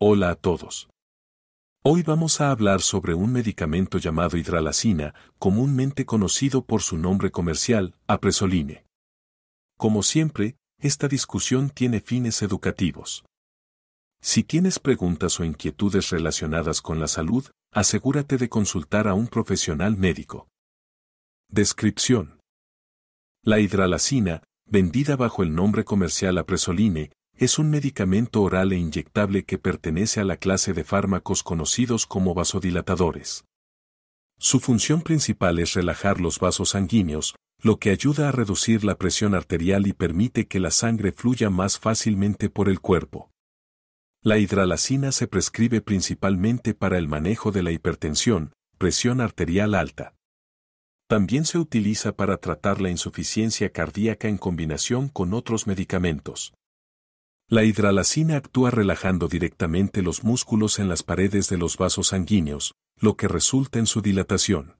Hola a todos. Hoy vamos a hablar sobre un medicamento llamado hidralacina, comúnmente conocido por su nombre comercial, apresoline. Como siempre, esta discusión tiene fines educativos. Si tienes preguntas o inquietudes relacionadas con la salud, asegúrate de consultar a un profesional médico. Descripción. La hidralacina, vendida bajo el nombre comercial apresoline, es un medicamento oral e inyectable que pertenece a la clase de fármacos conocidos como vasodilatadores. Su función principal es relajar los vasos sanguíneos, lo que ayuda a reducir la presión arterial y permite que la sangre fluya más fácilmente por el cuerpo. La hidralacina se prescribe principalmente para el manejo de la hipertensión, presión arterial alta. También se utiliza para tratar la insuficiencia cardíaca en combinación con otros medicamentos. La hidralacina actúa relajando directamente los músculos en las paredes de los vasos sanguíneos, lo que resulta en su dilatación.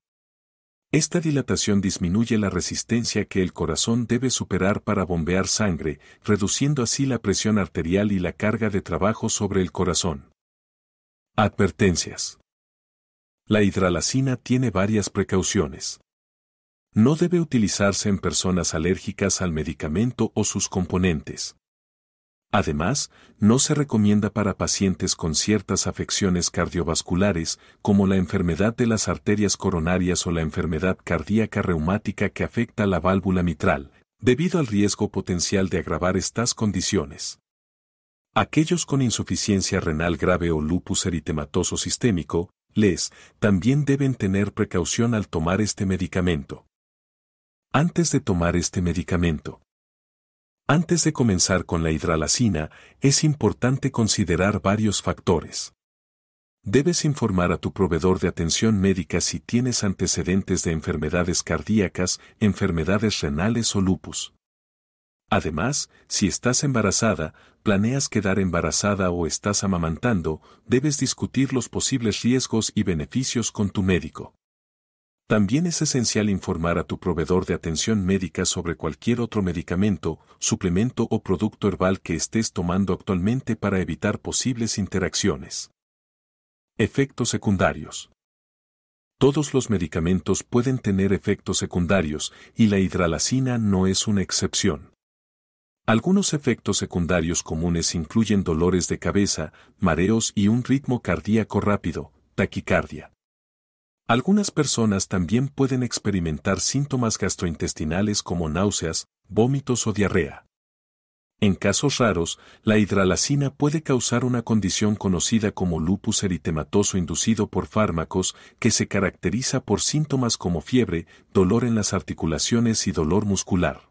Esta dilatación disminuye la resistencia que el corazón debe superar para bombear sangre, reduciendo así la presión arterial y la carga de trabajo sobre el corazón. Advertencias. La hidralacina tiene varias precauciones. No debe utilizarse en personas alérgicas al medicamento o sus componentes. Además, no se recomienda para pacientes con ciertas afecciones cardiovasculares, como la enfermedad de las arterias coronarias o la enfermedad cardíaca reumática que afecta la válvula mitral, debido al riesgo potencial de agravar estas condiciones. Aquellos con insuficiencia renal grave o lupus eritematoso sistémico, les, también deben tener precaución al tomar este medicamento. Antes de tomar este medicamento, antes de comenzar con la hidralacina, es importante considerar varios factores. Debes informar a tu proveedor de atención médica si tienes antecedentes de enfermedades cardíacas, enfermedades renales o lupus. Además, si estás embarazada, planeas quedar embarazada o estás amamantando, debes discutir los posibles riesgos y beneficios con tu médico. También es esencial informar a tu proveedor de atención médica sobre cualquier otro medicamento, suplemento o producto herbal que estés tomando actualmente para evitar posibles interacciones. Efectos secundarios. Todos los medicamentos pueden tener efectos secundarios y la hidralacina no es una excepción. Algunos efectos secundarios comunes incluyen dolores de cabeza, mareos y un ritmo cardíaco rápido, taquicardia. Algunas personas también pueden experimentar síntomas gastrointestinales como náuseas, vómitos o diarrea. En casos raros, la hidralacina puede causar una condición conocida como lupus eritematoso inducido por fármacos, que se caracteriza por síntomas como fiebre, dolor en las articulaciones y dolor muscular.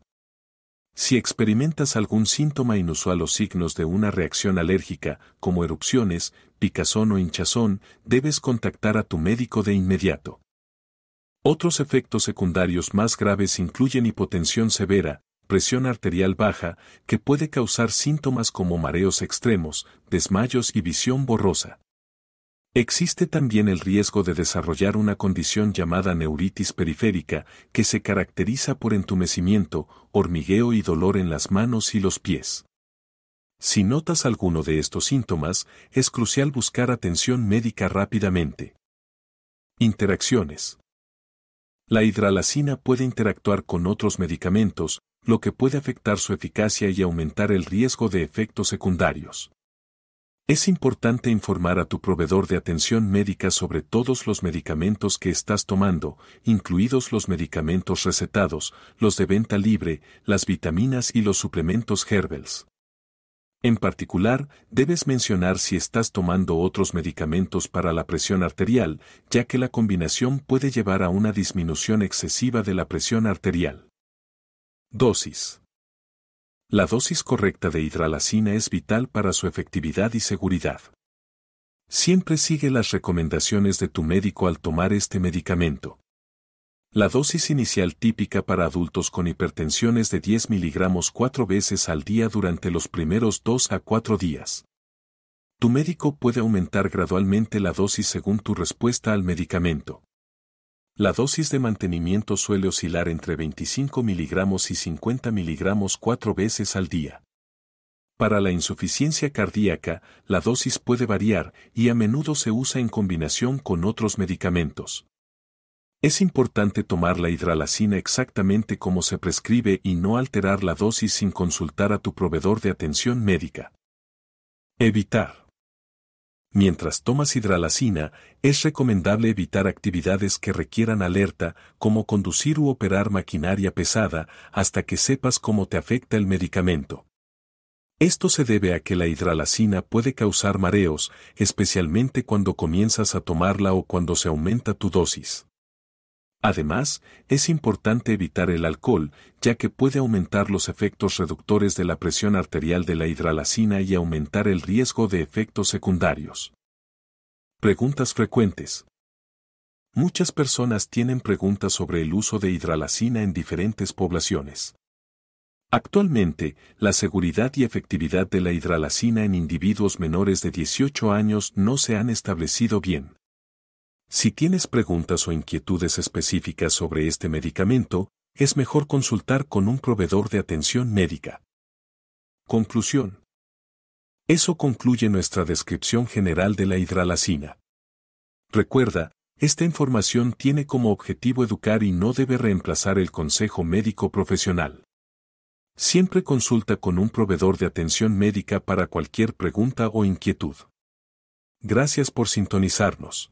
Si experimentas algún síntoma inusual o signos de una reacción alérgica, como erupciones, picazón o hinchazón, debes contactar a tu médico de inmediato. Otros efectos secundarios más graves incluyen hipotensión severa, presión arterial baja, que puede causar síntomas como mareos extremos, desmayos y visión borrosa. Existe también el riesgo de desarrollar una condición llamada neuritis periférica, que se caracteriza por entumecimiento, hormigueo y dolor en las manos y los pies. Si notas alguno de estos síntomas, es crucial buscar atención médica rápidamente. Interacciones. La hidralacina puede interactuar con otros medicamentos, lo que puede afectar su eficacia y aumentar el riesgo de efectos secundarios. Es importante informar a tu proveedor de atención médica sobre todos los medicamentos que estás tomando, incluidos los medicamentos recetados, los de venta libre, las vitaminas y los suplementos Herbels. En particular, debes mencionar si estás tomando otros medicamentos para la presión arterial, ya que la combinación puede llevar a una disminución excesiva de la presión arterial. Dosis. La dosis correcta de hidralacina es vital para su efectividad y seguridad. Siempre sigue las recomendaciones de tu médico al tomar este medicamento. La dosis inicial típica para adultos con hipertensión es de 10 miligramos cuatro veces al día durante los primeros 2 a 4 días. Tu médico puede aumentar gradualmente la dosis según tu respuesta al medicamento. La dosis de mantenimiento suele oscilar entre 25 miligramos y 50 miligramos cuatro veces al día. Para la insuficiencia cardíaca, la dosis puede variar y a menudo se usa en combinación con otros medicamentos. Es importante tomar la hidralacina exactamente como se prescribe y no alterar la dosis sin consultar a tu proveedor de atención médica. Evitar. Mientras tomas hidralacina, es recomendable evitar actividades que requieran alerta, como conducir u operar maquinaria pesada, hasta que sepas cómo te afecta el medicamento. Esto se debe a que la hidralacina puede causar mareos, especialmente cuando comienzas a tomarla o cuando se aumenta tu dosis. Además, es importante evitar el alcohol, ya que puede aumentar los efectos reductores de la presión arterial de la hidralacina y aumentar el riesgo de efectos secundarios. Preguntas frecuentes. Muchas personas tienen preguntas sobre el uso de hidralacina en diferentes poblaciones. Actualmente, la seguridad y efectividad de la hidralacina en individuos menores de 18 años no se han establecido bien. Si tienes preguntas o inquietudes específicas sobre este medicamento, es mejor consultar con un proveedor de atención médica. Conclusión. Eso concluye nuestra descripción general de la hidralacina. Recuerda, esta información tiene como objetivo educar y no debe reemplazar el consejo médico profesional. Siempre consulta con un proveedor de atención médica para cualquier pregunta o inquietud. Gracias por sintonizarnos.